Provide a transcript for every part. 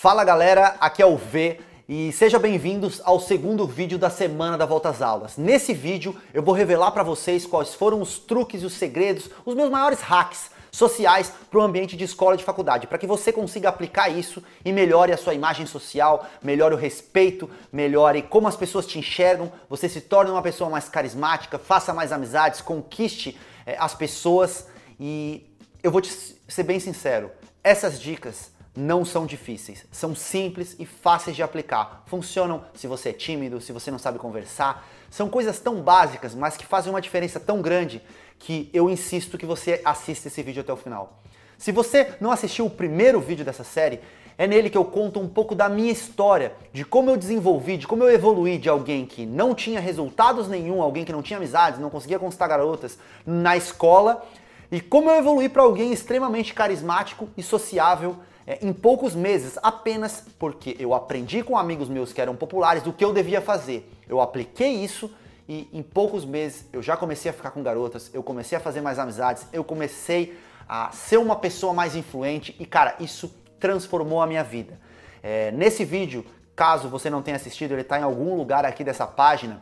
Fala galera, aqui é o V e sejam bem-vindos ao segundo vídeo da semana da Volta às Aulas. Nesse vídeo eu vou revelar para vocês quais foram os truques e os segredos, os meus maiores hacks sociais para o ambiente de escola e de faculdade, para que você consiga aplicar isso e melhore a sua imagem social, melhore o respeito, melhore como as pessoas te enxergam, você se torne uma pessoa mais carismática, faça mais amizades, conquiste eh, as pessoas e eu vou te ser bem sincero, essas dicas não são difíceis, são simples e fáceis de aplicar. Funcionam se você é tímido, se você não sabe conversar. São coisas tão básicas, mas que fazem uma diferença tão grande que eu insisto que você assista esse vídeo até o final. Se você não assistiu o primeiro vídeo dessa série, é nele que eu conto um pouco da minha história, de como eu desenvolvi, de como eu evolui de alguém que não tinha resultados nenhum, alguém que não tinha amizades, não conseguia conquistar garotas na escola, e como eu evolui para alguém extremamente carismático e sociável é, em poucos meses, apenas porque eu aprendi com amigos meus que eram populares o que eu devia fazer. Eu apliquei isso e em poucos meses eu já comecei a ficar com garotas, eu comecei a fazer mais amizades, eu comecei a ser uma pessoa mais influente e, cara, isso transformou a minha vida. É, nesse vídeo, caso você não tenha assistido, ele está em algum lugar aqui dessa página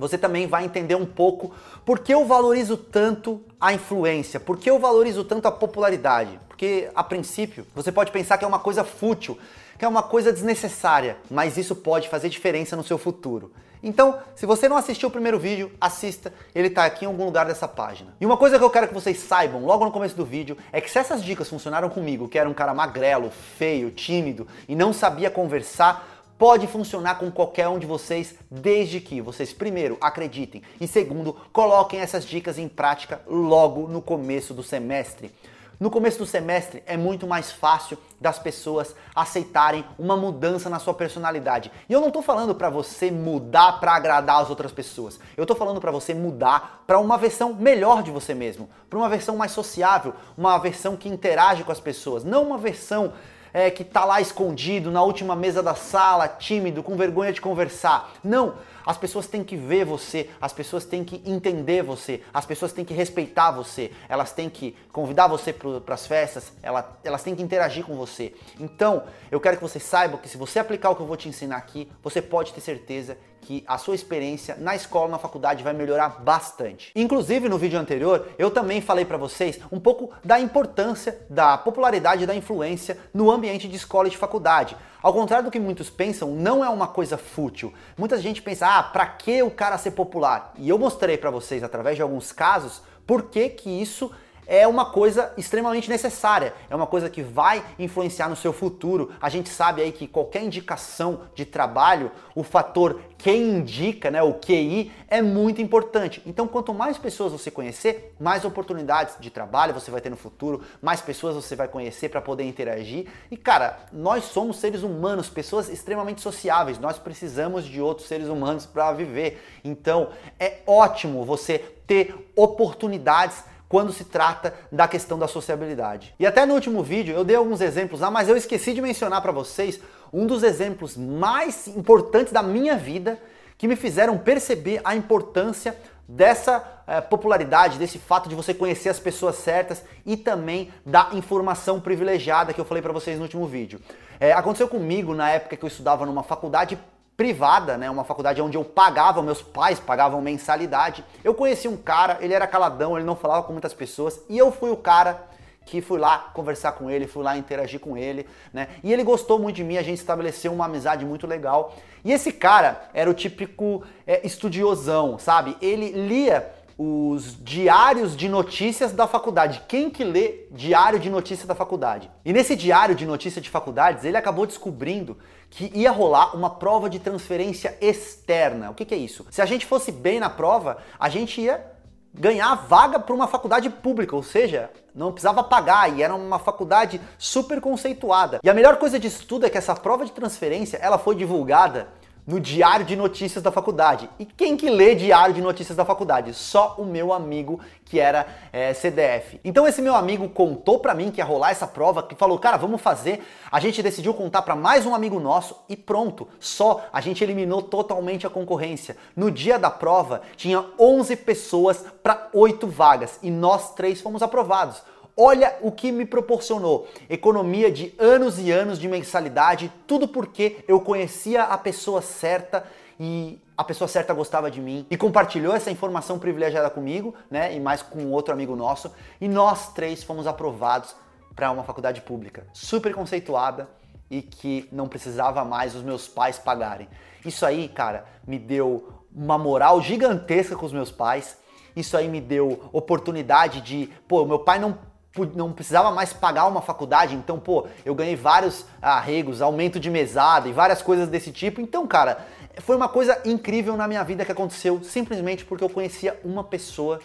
você também vai entender um pouco por que eu valorizo tanto a influência, por que eu valorizo tanto a popularidade. Porque, a princípio, você pode pensar que é uma coisa fútil, que é uma coisa desnecessária, mas isso pode fazer diferença no seu futuro. Então, se você não assistiu o primeiro vídeo, assista, ele está aqui em algum lugar dessa página. E uma coisa que eu quero que vocês saibam logo no começo do vídeo é que se essas dicas funcionaram comigo, que era um cara magrelo, feio, tímido e não sabia conversar, pode funcionar com qualquer um de vocês, desde que vocês, primeiro, acreditem e, segundo, coloquem essas dicas em prática logo no começo do semestre. No começo do semestre é muito mais fácil das pessoas aceitarem uma mudança na sua personalidade. E eu não estou falando para você mudar para agradar as outras pessoas. Eu estou falando para você mudar para uma versão melhor de você mesmo, para uma versão mais sociável, uma versão que interage com as pessoas, não uma versão é, que está lá escondido na última mesa da sala, tímido, com vergonha de conversar. Não! As pessoas têm que ver você, as pessoas têm que entender você, as pessoas têm que respeitar você, elas têm que convidar você para as festas, ela, elas têm que interagir com você. Então, eu quero que você saiba que se você aplicar o que eu vou te ensinar aqui, você pode ter certeza que a sua experiência na escola, na faculdade vai melhorar bastante. Inclusive no vídeo anterior, eu também falei para vocês um pouco da importância da popularidade da influência no ambiente de escola e de faculdade. Ao contrário do que muitos pensam, não é uma coisa fútil. Muita gente pensa: "Ah, para que o cara ser popular?". E eu mostrei para vocês através de alguns casos por que que isso é uma coisa extremamente necessária, é uma coisa que vai influenciar no seu futuro. A gente sabe aí que qualquer indicação de trabalho, o fator quem indica, né, o QI, é muito importante. Então, quanto mais pessoas você conhecer, mais oportunidades de trabalho você vai ter no futuro, mais pessoas você vai conhecer para poder interagir. E cara, nós somos seres humanos, pessoas extremamente sociáveis, nós precisamos de outros seres humanos para viver. Então, é ótimo você ter oportunidades quando se trata da questão da sociabilidade. E até no último vídeo eu dei alguns exemplos lá, mas eu esqueci de mencionar para vocês um dos exemplos mais importantes da minha vida que me fizeram perceber a importância dessa eh, popularidade, desse fato de você conhecer as pessoas certas e também da informação privilegiada que eu falei para vocês no último vídeo. É, aconteceu comigo na época que eu estudava numa faculdade privada, né, uma faculdade onde eu pagava, meus pais pagavam mensalidade. Eu conheci um cara, ele era caladão, ele não falava com muitas pessoas, e eu fui o cara que fui lá conversar com ele, fui lá interagir com ele, né? E ele gostou muito de mim, a gente estabeleceu uma amizade muito legal. E esse cara era o típico é, estudiosão, sabe? Ele lia os diários de notícias da faculdade. Quem que lê diário de notícias da faculdade? E nesse diário de notícias de faculdades, ele acabou descobrindo que ia rolar uma prova de transferência externa. O que, que é isso? Se a gente fosse bem na prova, a gente ia ganhar vaga para uma faculdade pública, ou seja, não precisava pagar e era uma faculdade super conceituada. E a melhor coisa disso tudo é que essa prova de transferência, ela foi divulgada no Diário de Notícias da faculdade. E quem que lê Diário de Notícias da faculdade? Só o meu amigo que era é, CDF. Então esse meu amigo contou para mim que ia rolar essa prova, que falou, cara, vamos fazer. A gente decidiu contar para mais um amigo nosso e pronto. Só a gente eliminou totalmente a concorrência. No dia da prova tinha 11 pessoas para 8 vagas e nós três fomos aprovados. Olha o que me proporcionou. Economia de anos e anos de mensalidade, tudo porque eu conhecia a pessoa certa e a pessoa certa gostava de mim e compartilhou essa informação privilegiada comigo, né, e mais com outro amigo nosso, e nós três fomos aprovados para uma faculdade pública, super conceituada e que não precisava mais os meus pais pagarem. Isso aí, cara, me deu uma moral gigantesca com os meus pais. Isso aí me deu oportunidade de, pô, meu pai não não precisava mais pagar uma faculdade, então, pô, eu ganhei vários arregos, aumento de mesada e várias coisas desse tipo. Então, cara, foi uma coisa incrível na minha vida que aconteceu simplesmente porque eu conhecia uma pessoa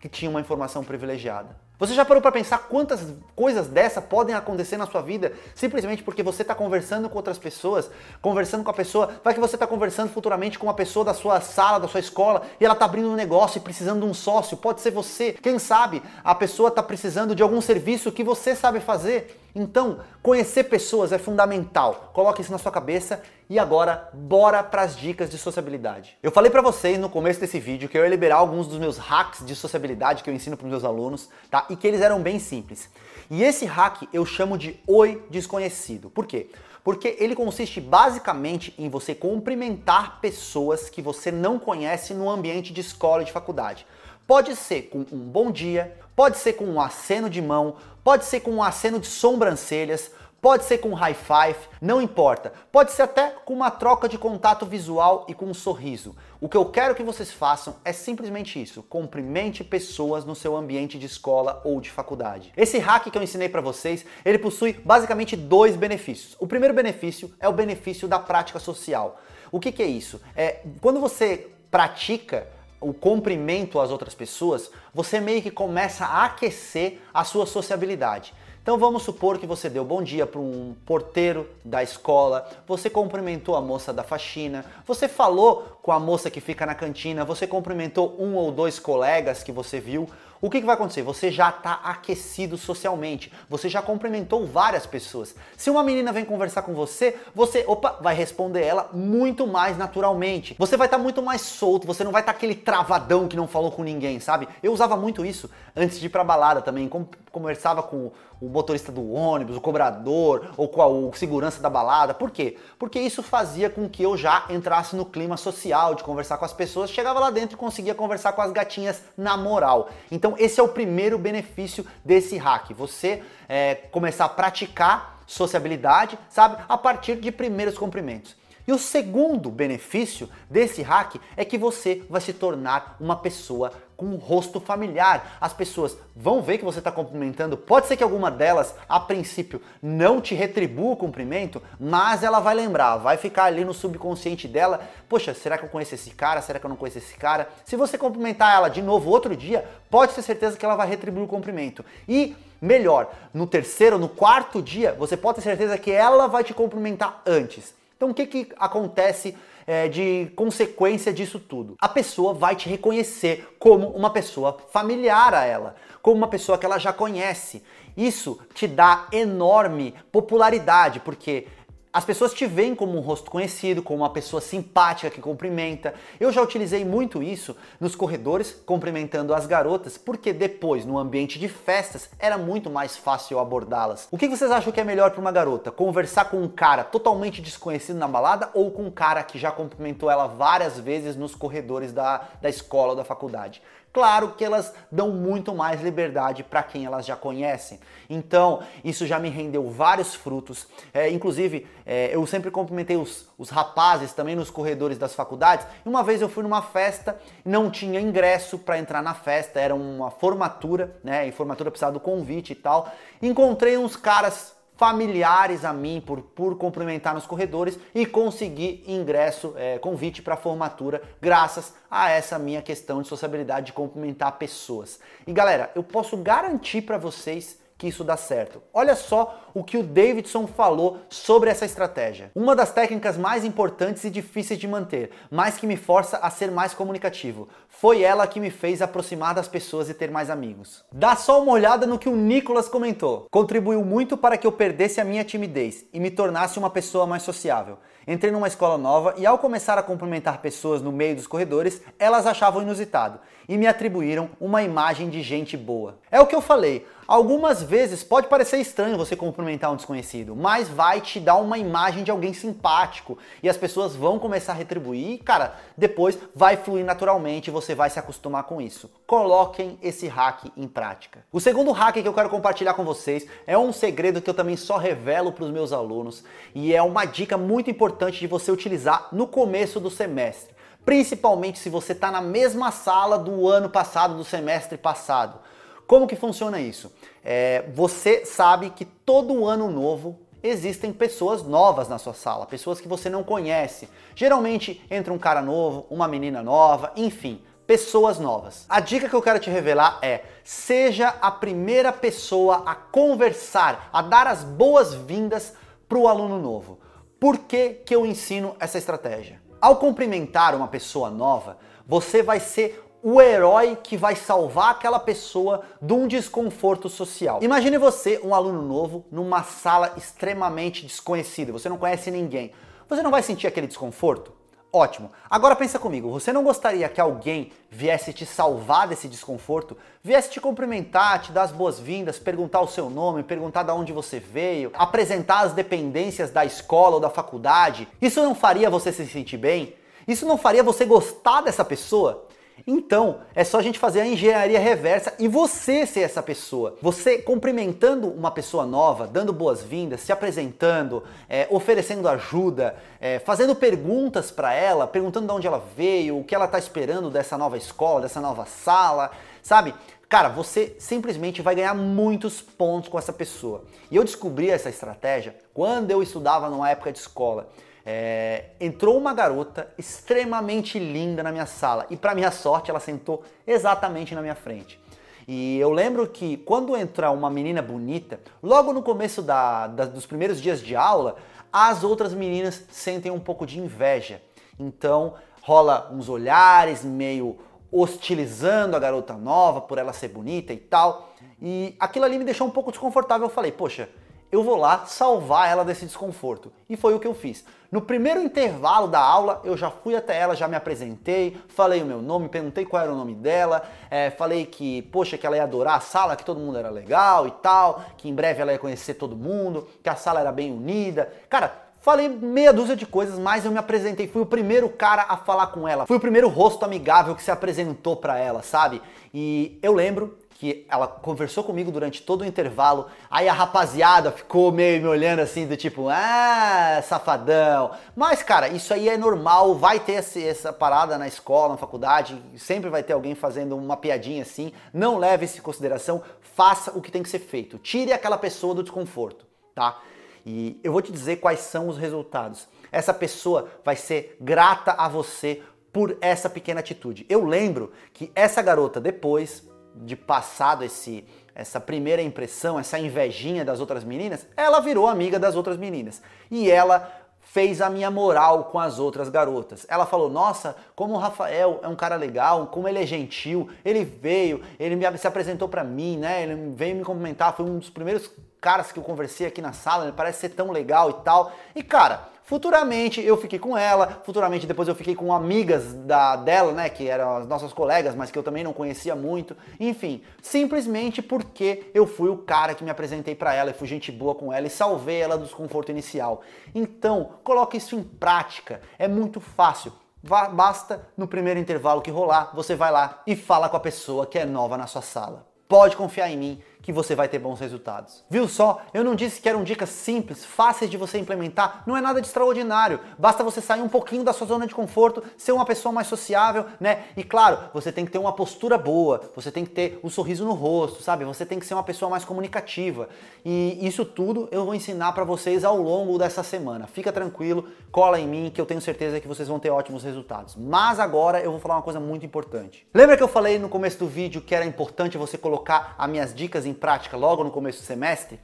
que tinha uma informação privilegiada. Você já parou para pensar quantas coisas dessa podem acontecer na sua vida simplesmente porque você está conversando com outras pessoas, conversando com a pessoa, vai que você está conversando futuramente com uma pessoa da sua sala, da sua escola e ela está abrindo um negócio e precisando de um sócio, pode ser você. Quem sabe a pessoa está precisando de algum serviço que você sabe fazer. Então, conhecer pessoas é fundamental. Coloque isso na sua cabeça e agora, bora para as dicas de sociabilidade. Eu falei para vocês no começo desse vídeo que eu ia liberar alguns dos meus hacks de sociabilidade que eu ensino para os meus alunos, tá? E que eles eram bem simples. E esse hack eu chamo de oi desconhecido. Por quê? Porque ele consiste basicamente em você cumprimentar pessoas que você não conhece no ambiente de escola e de faculdade. Pode ser com um bom dia, pode ser com um aceno de mão, pode ser com um aceno de sobrancelhas, pode ser com high five, não importa. Pode ser até com uma troca de contato visual e com um sorriso. O que eu quero que vocês façam é simplesmente isso: cumprimente pessoas no seu ambiente de escola ou de faculdade. Esse hack que eu ensinei para vocês, ele possui basicamente dois benefícios. O primeiro benefício é o benefício da prática social. O que, que é isso? É quando você pratica o cumprimento às outras pessoas, você meio que começa a aquecer a sua sociabilidade. Então vamos supor que você deu bom dia para um porteiro da escola, você cumprimentou a moça da faxina, você falou com a moça que fica na cantina, você cumprimentou um ou dois colegas que você viu, o que, que vai acontecer? Você já está aquecido socialmente, você já cumprimentou várias pessoas. Se uma menina vem conversar com você, você, opa, vai responder ela muito mais naturalmente. Você vai estar tá muito mais solto, você não vai estar tá aquele travadão que não falou com ninguém, sabe? Eu usava muito isso antes de ir pra balada também, com, conversava com o motorista do ônibus, o cobrador ou com a, o segurança da balada. Por quê? Porque isso fazia com que eu já entrasse no clima social de conversar com as pessoas, chegava lá dentro e conseguia conversar com as gatinhas na moral. Então então esse é o primeiro benefício desse hack, você é, começar a praticar sociabilidade, sabe, a partir de primeiros cumprimentos. E o segundo benefício desse hack é que você vai se tornar uma pessoa com um rosto familiar. As pessoas vão ver que você está cumprimentando. Pode ser que alguma delas, a princípio, não te retribua o cumprimento, mas ela vai lembrar, vai ficar ali no subconsciente dela. Poxa, será que eu conheço esse cara? Será que eu não conheço esse cara? Se você cumprimentar ela de novo outro dia, pode ter certeza que ela vai retribuir o cumprimento. E melhor, no terceiro, no quarto dia, você pode ter certeza que ela vai te cumprimentar antes. Então, o que, que acontece é, de consequência disso tudo. A pessoa vai te reconhecer como uma pessoa familiar a ela, como uma pessoa que ela já conhece. Isso te dá enorme popularidade, porque as pessoas te veem como um rosto conhecido, como uma pessoa simpática que cumprimenta. Eu já utilizei muito isso nos corredores, cumprimentando as garotas, porque depois, no ambiente de festas, era muito mais fácil abordá-las. O que vocês acham que é melhor para uma garota? Conversar com um cara totalmente desconhecido na balada ou com um cara que já cumprimentou ela várias vezes nos corredores da, da escola ou da faculdade? Claro que elas dão muito mais liberdade para quem elas já conhecem. Então, isso já me rendeu vários frutos. É, inclusive, é, eu sempre cumprimentei os, os rapazes também nos corredores das faculdades. E uma vez eu fui numa festa, não tinha ingresso para entrar na festa, era uma formatura, né? E formatura precisava do convite e tal. Encontrei uns caras familiares a mim por, por cumprimentar nos corredores e conseguir ingresso, é, convite para formatura, graças a essa minha questão de sociabilidade de cumprimentar pessoas. E galera, eu posso garantir para vocês que isso dá certo. Olha só o que o Davidson falou sobre essa estratégia. Uma das técnicas mais importantes e difíceis de manter, mas que me força a ser mais comunicativo. Foi ela que me fez aproximar das pessoas e ter mais amigos. Dá só uma olhada no que o Nicolas comentou. Contribuiu muito para que eu perdesse a minha timidez e me tornasse uma pessoa mais sociável. Entrei numa escola nova e ao começar a cumprimentar pessoas no meio dos corredores, elas achavam inusitado e me atribuíram uma imagem de gente boa. É o que eu falei. Algumas vezes pode parecer estranho você cumprimentar um desconhecido, mas vai te dar uma imagem de alguém simpático e as pessoas vão começar a retribuir. E, cara, depois vai fluir naturalmente e você vai se acostumar com isso. Coloquem esse hack em prática. O segundo hack que eu quero compartilhar com vocês é um segredo que eu também só revelo para os meus alunos e é uma dica muito importante de você utilizar no começo do semestre principalmente se você está na mesma sala do ano passado, do semestre passado. Como que funciona isso? É, você sabe que todo ano novo existem pessoas novas na sua sala, pessoas que você não conhece. Geralmente entra um cara novo, uma menina nova, enfim, pessoas novas. A dica que eu quero te revelar é: seja a primeira pessoa a conversar, a dar as boas-vindas para o aluno novo. Por que, que eu ensino essa estratégia? Ao cumprimentar uma pessoa nova, você vai ser o herói que vai salvar aquela pessoa de um desconforto social. Imagine você, um aluno novo, numa sala extremamente desconhecida, você não conhece ninguém. Você não vai sentir aquele desconforto? Ótimo. Agora pensa comigo, você não gostaria que alguém viesse te salvar desse desconforto? Viesse te cumprimentar, te dar as boas-vindas, perguntar o seu nome, perguntar de onde você veio, apresentar as dependências da escola ou da faculdade? Isso não faria você se sentir bem? Isso não faria você gostar dessa pessoa? Então, é só a gente fazer a engenharia reversa e você ser essa pessoa. Você cumprimentando uma pessoa nova, dando boas-vindas, se apresentando, é, oferecendo ajuda, é, fazendo perguntas para ela, perguntando de onde ela veio, o que ela está esperando dessa nova escola, dessa nova sala, sabe? Cara, você simplesmente vai ganhar muitos pontos com essa pessoa. E eu descobri essa estratégia quando eu estudava numa época de escola. É, entrou uma garota extremamente linda na minha sala e, para minha sorte, ela sentou exatamente na minha frente. E eu lembro que quando entra uma menina bonita, logo no começo da, da, dos primeiros dias de aula, as outras meninas sentem um pouco de inveja. Então rola uns olhares meio hostilizando a garota nova por ela ser bonita e tal. E aquilo ali me deixou um pouco desconfortável. Eu falei, poxa, eu vou lá salvar ela desse desconforto. E foi o que eu fiz. No primeiro intervalo da aula, eu já fui até ela, já me apresentei, falei o meu nome, perguntei qual era o nome dela, é, falei que, poxa, que ela ia adorar a sala, que todo mundo era legal e tal, que em breve ela ia conhecer todo mundo, que a sala era bem unida. Cara, Falei meia dúzia de coisas, mas eu me apresentei. Fui o primeiro cara a falar com ela. Fui o primeiro rosto amigável que se apresentou para ela, sabe? E eu lembro que ela conversou comigo durante todo o intervalo. Aí a rapaziada ficou meio me olhando assim, do tipo, ah, safadão. Mas, cara, isso aí é normal, vai ter essa parada na escola, na faculdade, sempre vai ter alguém fazendo uma piadinha assim. Não leve isso em consideração, faça o que tem que ser feito. Tire aquela pessoa do desconforto, tá? E eu vou te dizer quais são os resultados. Essa pessoa vai ser grata a você por essa pequena atitude. Eu lembro que essa garota depois de passado esse essa primeira impressão, essa invejinha das outras meninas, ela virou amiga das outras meninas. E ela fez a minha moral com as outras garotas. Ela falou: "Nossa, como o Rafael é um cara legal, como ele é gentil, ele veio, ele me se apresentou para mim, né? Ele veio me cumprimentar, foi um dos primeiros caras que eu conversei aqui na sala, ele parece ser tão legal e tal". E cara, Futuramente eu fiquei com ela, futuramente depois eu fiquei com amigas da dela, né, que eram as nossas colegas, mas que eu também não conhecia muito. Enfim, simplesmente porque eu fui o cara que me apresentei para ela e fui gente boa com ela e salvei ela do desconforto inicial. Então, coloque isso em prática. É muito fácil. Basta no primeiro intervalo que rolar, você vai lá e fala com a pessoa que é nova na sua sala. Pode confiar em mim que você vai ter bons resultados. Viu só? Eu não disse que eram dicas simples, fáceis de você implementar, não é nada de extraordinário. Basta você sair um pouquinho da sua zona de conforto, ser uma pessoa mais sociável, né? E claro, você tem que ter uma postura boa, você tem que ter um sorriso no rosto, sabe? Você tem que ser uma pessoa mais comunicativa. E isso tudo eu vou ensinar para vocês ao longo dessa semana. Fica tranquilo, cola em mim que eu tenho certeza que vocês vão ter ótimos resultados. Mas agora eu vou falar uma coisa muito importante. Lembra que eu falei no começo do vídeo que era importante você colocar as minhas dicas em em prática logo no começo do semestre?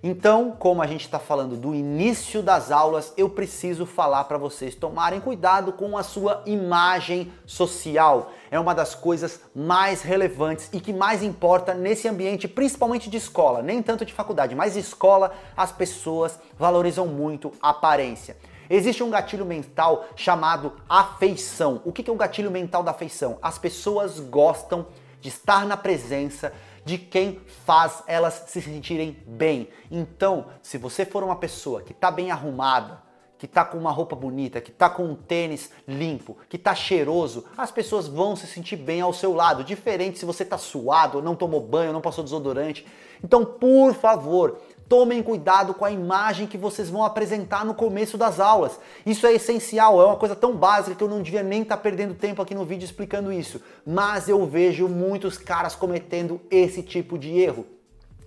Então, como a gente está falando do início das aulas, eu preciso falar para vocês tomarem cuidado com a sua imagem social. É uma das coisas mais relevantes e que mais importa nesse ambiente, principalmente de escola, nem tanto de faculdade, mas escola, as pessoas valorizam muito a aparência. Existe um gatilho mental chamado afeição. O que é o gatilho mental da afeição? As pessoas gostam de estar na presença de quem faz elas se sentirem bem. Então, se você for uma pessoa que está bem arrumada, que está com uma roupa bonita, que está com um tênis limpo, que está cheiroso, as pessoas vão se sentir bem ao seu lado. Diferente se você está suado, não tomou banho, não passou desodorante. Então, por favor, Tomem cuidado com a imagem que vocês vão apresentar no começo das aulas. Isso é essencial, é uma coisa tão básica que eu não devia nem estar tá perdendo tempo aqui no vídeo explicando isso. Mas eu vejo muitos caras cometendo esse tipo de erro.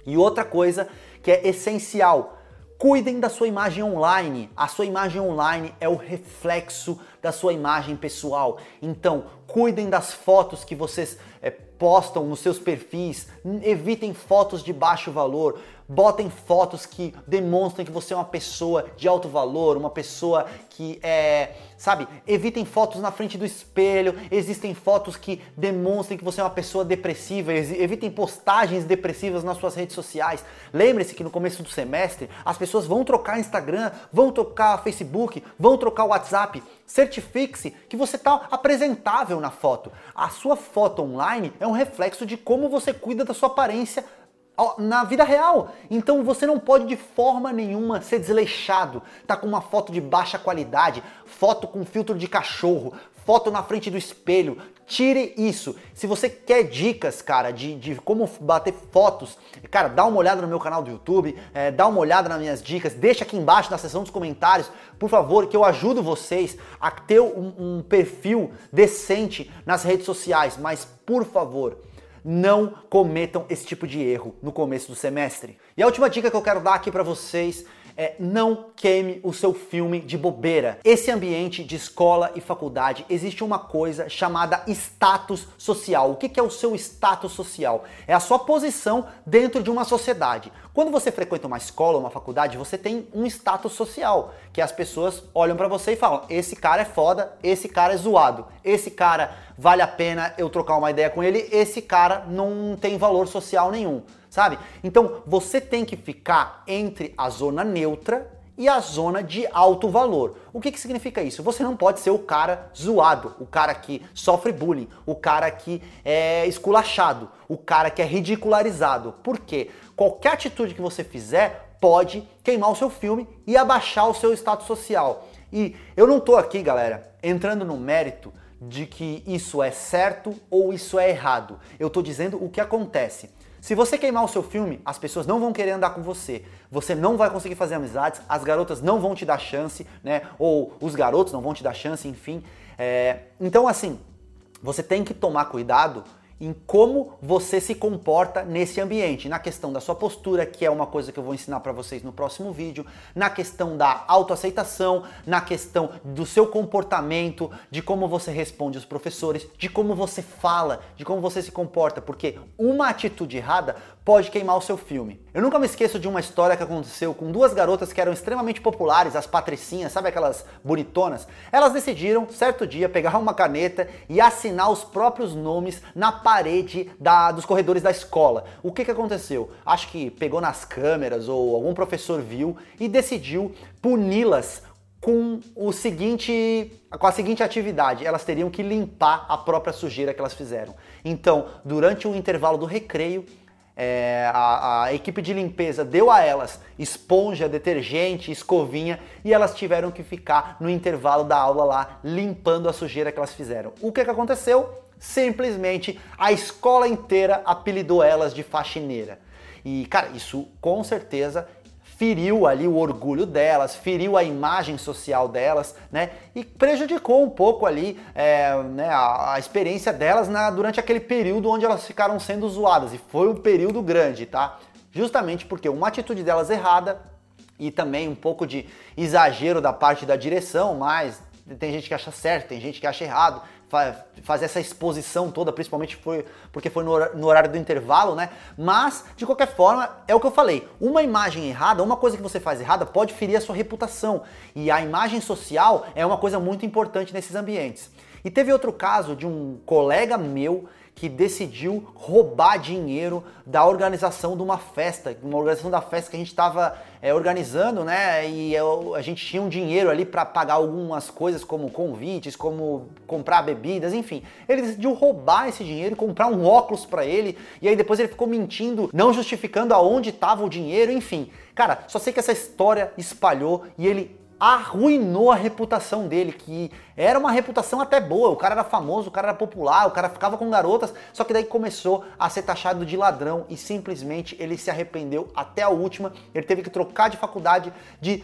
E outra coisa que é essencial, Cuidem da sua imagem online. A sua imagem online é o reflexo da sua imagem pessoal. Então, cuidem das fotos que vocês é, postam nos seus perfis. Evitem fotos de baixo valor. Botem fotos que demonstrem que você é uma pessoa de alto valor, uma pessoa que é, sabe, evitem fotos na frente do espelho, existem fotos que demonstrem que você é uma pessoa depressiva, evitem postagens depressivas nas suas redes sociais. Lembre-se que no começo do semestre as pessoas vão trocar Instagram, vão trocar Facebook, vão trocar WhatsApp. Certifique-se que você está apresentável na foto. A sua foto online é um reflexo de como você cuida da sua aparência na vida real. Então você não pode de forma nenhuma ser desleixado, tá com uma foto de baixa qualidade, foto com filtro de cachorro, foto na frente do espelho. Tire isso. Se você quer dicas, cara, de, de como bater fotos, cara, dá uma olhada no meu canal do YouTube, é, dá uma olhada nas minhas dicas, deixa aqui embaixo na seção dos comentários, por favor, que eu ajudo vocês a ter um, um perfil decente nas redes sociais. Mas, por favor, não cometam esse tipo de erro no começo do semestre. E a última dica que eu quero dar aqui para vocês é, não queime o seu filme de bobeira. Esse ambiente de escola e faculdade existe uma coisa chamada status social. O que é o seu status social? É a sua posição dentro de uma sociedade. Quando você frequenta uma escola, uma faculdade, você tem um status social, que as pessoas olham para você e falam: esse cara é foda, esse cara é zoado, esse cara vale a pena eu trocar uma ideia com ele, esse cara não tem valor social nenhum sabe? Então você tem que ficar entre a zona neutra e a zona de alto valor. O que, que significa isso? Você não pode ser o cara zoado, o cara que sofre bullying, o cara que é esculachado, o cara que é ridicularizado. Porque qualquer atitude que você fizer pode queimar o seu filme e abaixar o seu status social. E eu não tô aqui, galera, entrando no mérito de que isso é certo ou isso é errado. Eu tô dizendo o que acontece. Se você queimar o seu filme, as pessoas não vão querer andar com você. Você não vai conseguir fazer amizades, as garotas não vão te dar chance, né? Ou os garotos não vão te dar chance, enfim. É... Então, assim, você tem que tomar cuidado em como você se comporta nesse ambiente, na questão da sua postura, que é uma coisa que eu vou ensinar para vocês no próximo vídeo, na questão da autoaceitação, na questão do seu comportamento, de como você responde aos professores, de como você fala, de como você se comporta, porque uma atitude errada pode queimar o seu filme. Eu nunca me esqueço de uma história que aconteceu com duas garotas que eram extremamente populares, as patricinhas, sabe aquelas bonitonas? Elas decidiram, certo dia, pegar uma caneta e assinar os próprios nomes na parede da, dos corredores da escola. O que, que aconteceu? Acho que pegou nas câmeras ou algum professor viu e decidiu puni-las com o seguinte, com a seguinte atividade, elas teriam que limpar a própria sujeira que elas fizeram. Então, durante o intervalo do recreio, é, a, a, equipe de limpeza deu a elas esponja, detergente, escovinha e elas tiveram que ficar no intervalo da aula lá limpando a sujeira que elas fizeram. O que, que aconteceu? Simplesmente a escola inteira apelidou elas de faxineira. E cara, isso com certeza feriu ali o orgulho delas, feriu a imagem social delas, né? E prejudicou um pouco ali é, né, a, a, experiência delas na, durante aquele período onde elas ficaram sendo zoadas. E foi um período grande, tá? Justamente porque uma atitude delas errada e também um pouco de exagero da parte da direção, mas tem gente que acha certo, tem gente que acha errado, fazer essa exposição toda, principalmente foi, porque foi no horário do intervalo, né? Mas, de qualquer forma, é o que eu falei: uma imagem errada, uma coisa que você faz errada, pode ferir a sua reputação. E a imagem social é uma coisa muito importante nesses ambientes. E teve outro caso de um colega meu que decidiu roubar dinheiro da organização de uma festa, uma organização da festa que a gente estava é, organizando, né? E eu, é a gente tinha um dinheiro ali para pagar algumas coisas como convites, como comprar bebidas, enfim. Ele decidiu roubar esse dinheiro, comprar um óculos para ele, e aí depois ele ficou mentindo, não justificando aonde estava o dinheiro, enfim. Cara, só sei que essa história espalhou e ele arruinou a reputação dele, que era uma reputação até boa, o cara era famoso, o cara era popular, o cara ficava com garotas, só que daí começou a ser taxado de ladrão e simplesmente ele se arrependeu até a última, ele teve que trocar de faculdade, de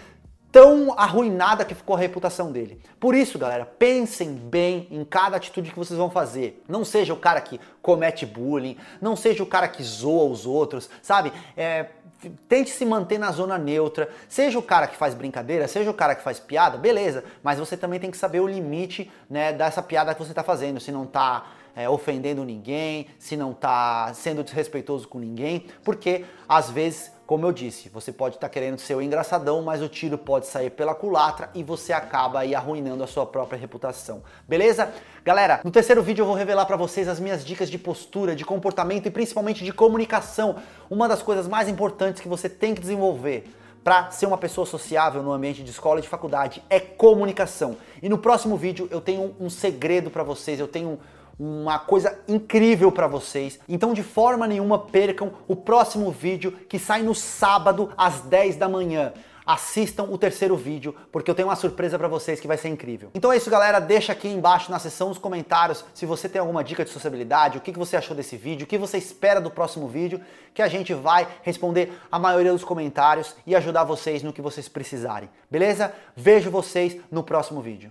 tão arruinada que ficou a reputação dele. Por isso, galera, pensem bem em cada atitude que vocês vão fazer. Não seja o cara que comete bullying, não seja o cara que zoa os outros, sabe? É, tente se manter na zona neutra. Seja o cara que faz brincadeira, seja o cara que faz piada, beleza, mas você também tem que saber o limite né, dessa piada que você está fazendo, se não está é, ofendendo ninguém, se não está sendo desrespeitoso com ninguém, porque às vezes como eu disse, você pode estar tá querendo ser o engraçadão, mas o tiro pode sair pela culatra e você acaba aí arruinando a sua própria reputação. Beleza? Galera, no terceiro vídeo eu vou revelar para vocês as minhas dicas de postura, de comportamento e principalmente de comunicação, uma das coisas mais importantes que você tem que desenvolver para ser uma pessoa sociável no ambiente de escola e de faculdade é comunicação. E no próximo vídeo eu tenho um segredo para vocês, eu tenho uma coisa incrível para vocês. Então, de forma nenhuma, percam o próximo vídeo que sai no sábado às 10 da manhã. Assistam o terceiro vídeo, porque eu tenho uma surpresa para vocês que vai ser incrível. Então é isso, galera. Deixa aqui embaixo na seção dos comentários se você tem alguma dica de sociabilidade, o que você achou desse vídeo, o que você espera do próximo vídeo, que a gente vai responder a maioria dos comentários e ajudar vocês no que vocês precisarem. Beleza? Vejo vocês no próximo vídeo.